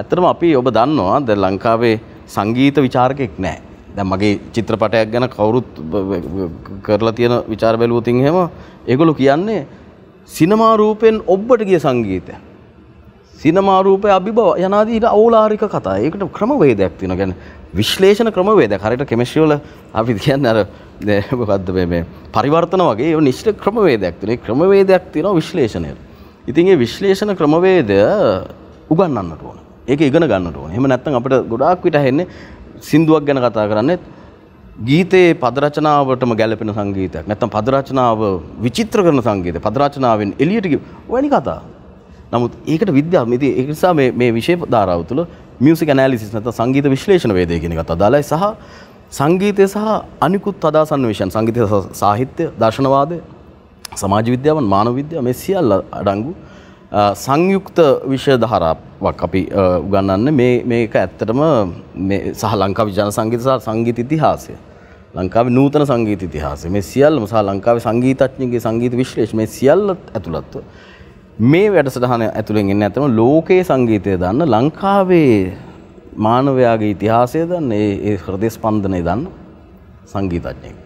ඇත්තටම අපි ඔබ දන්නවා දැන් ලංකාවේ සංගීත ਵਿਚාරකෙක් නැහැ. දැන් මගේ චිත්‍රපටයක් ගැන කවුරුත් කරලා තියෙන ਵਿਚාර බැලුවොත් එහෙම ඒගොල්ලෝ කියන්නේ සිනමා රූපෙන් ඔබට ගිය සංගීතය. සිනමා රූපය අභිභව යනාදී ඕලාරික කතා. ඒකට ක්‍රමවේදයක් තියෙනවා. කියන්නේ විශ්ලේෂණ ක්‍රමවේදයක්. හරියට කෙමිස්ට්‍රි වල අපි කියන්නේ අර මොකද්ද මේ මේ පරිවර්තන වගේ ඒ නිශ්චිත ක්‍රමවේදයක් තියෙනවා. ඒ ක්‍රමවේදයක් තියෙනවා විශ්ලේෂණයට. ඉතින් ඒ විශ්ලේෂණ ක්‍රමවේදය උගන්වන්නට ඕන. ඒක ඉගෙන ගන්නට ඕනේ. එහෙම නැත්නම් අපිට ගොඩාක් විට ඇහෙන්නේ සින්දුවක් ගැන කතා කරන්නේ ගීතයේ පදරචනාවටම ගැලපෙන සංගීතයක්. නැත්නම් පදරචනාව විචිත්‍ර කරන සංගීතය. පදරචනාවෙන් එළියට ගියවැනි කතා. නමුත් ඒකට විද්‍යාව මේ ඒ නිසා මේ මේ විෂය ධාරාව තුළ මියුසික් ඇනලිසිස් නැත්නම් සංගීත විශ්ලේෂණ වේදය කියන එකත් අදාළයි සහ සංගීතය සහ අනිකුත් අදාසන්නිවේෂන් සංගීතය සාහිත්‍ය දර්ශනවාදය සමාජ විද්‍යාවන් මානව විද්‍යාව මේ සියල්ල අඩංගු සංයුක්ත විෂයධාරාවක් අපි උගන්නන්න මේක ඇත්තටම සහ ලංකා විජාන සංගීත සහ සංගීත ඉතිහාසය. ලංකාවේ නූතන සංගීත ඉතිහාසය. මේ සියල්ලම සහ ලංකාවේ සංගීතඥයන්ගේ සංගීත විශ්ලේෂණ මේ සියල්ල ඇතුළත්ව මේ වැඩසටහන ඇතුළෙන් එන්නේ ඇත්තටම ලෝකයේ සංගීතය දන්න ලංකාවේ මානවයාගේ ඉතිහාසය දන්න ඒ හෘදේ ස්පන්දනය දන්න සංගීතඥයෙක්.